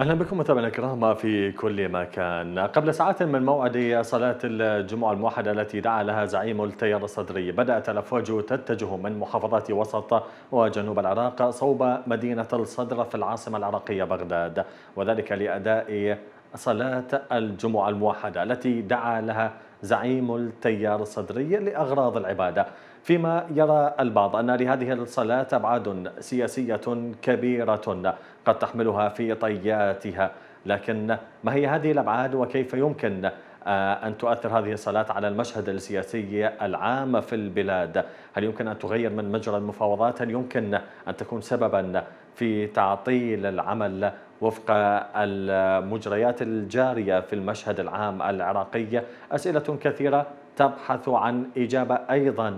اهلا بكم متابعينا الكرام في كل مكان. قبل ساعات من موعد صلاه الجمعه الموحده التي دعا لها زعيم التيار الصدري، بدات الافواج تتجه من محافظات وسط وجنوب العراق صوب مدينه الصدر في العاصمه العراقيه بغداد، وذلك لاداء صلاه الجمعه الموحده التي دعا لها زعيم التيار الصدري لاغراض العباده. فيما يرى البعض أن لهذه الصلاة أبعاد سياسية كبيرة قد تحملها في طياتها لكن ما هي هذه الأبعاد وكيف يمكن آه، أن تؤثر هذه الصلاة على المشهد السياسي العام في البلاد هل يمكن أن تغير من مجرى المفاوضات هل يمكن أن تكون سببا في تعطيل العمل وفق المجريات الجارية في المشهد العام العراقي أسئلة كثيرة تبحث عن إجابة أيضا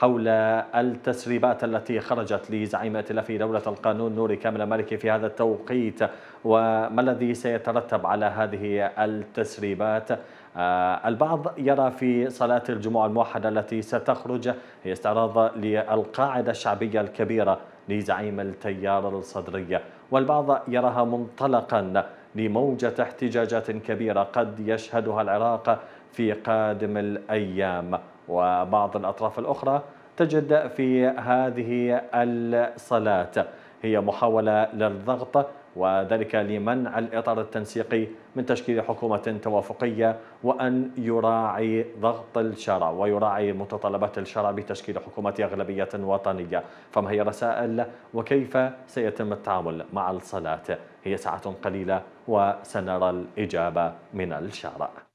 حول التسريبات التي خرجت لزعيم ائتلاف دولة القانون نوري كامل مالكي في هذا التوقيت وما الذي سيترتب على هذه التسريبات آه، البعض يرى في صلاة الجمعة الموحدة التي ستخرج هي استعراض للقاعدة الشعبية الكبيرة لزعيم التيار الصدرية والبعض يراها منطلقا لموجة احتجاجات كبيرة قد يشهدها العراق في قادم الأيام وبعض الأطراف الأخرى تجد في هذه الصلاة هي محاولة للضغط وذلك لمنع الإطار التنسيقي من تشكيل حكومة توافقية وأن يراعي ضغط الشرع ويراعي متطلبات الشرع بتشكيل حكومة أغلبية وطنية فما هي رسائل وكيف سيتم التعامل مع الصلاة هي ساعة قليلة وسنرى الإجابة من الشرع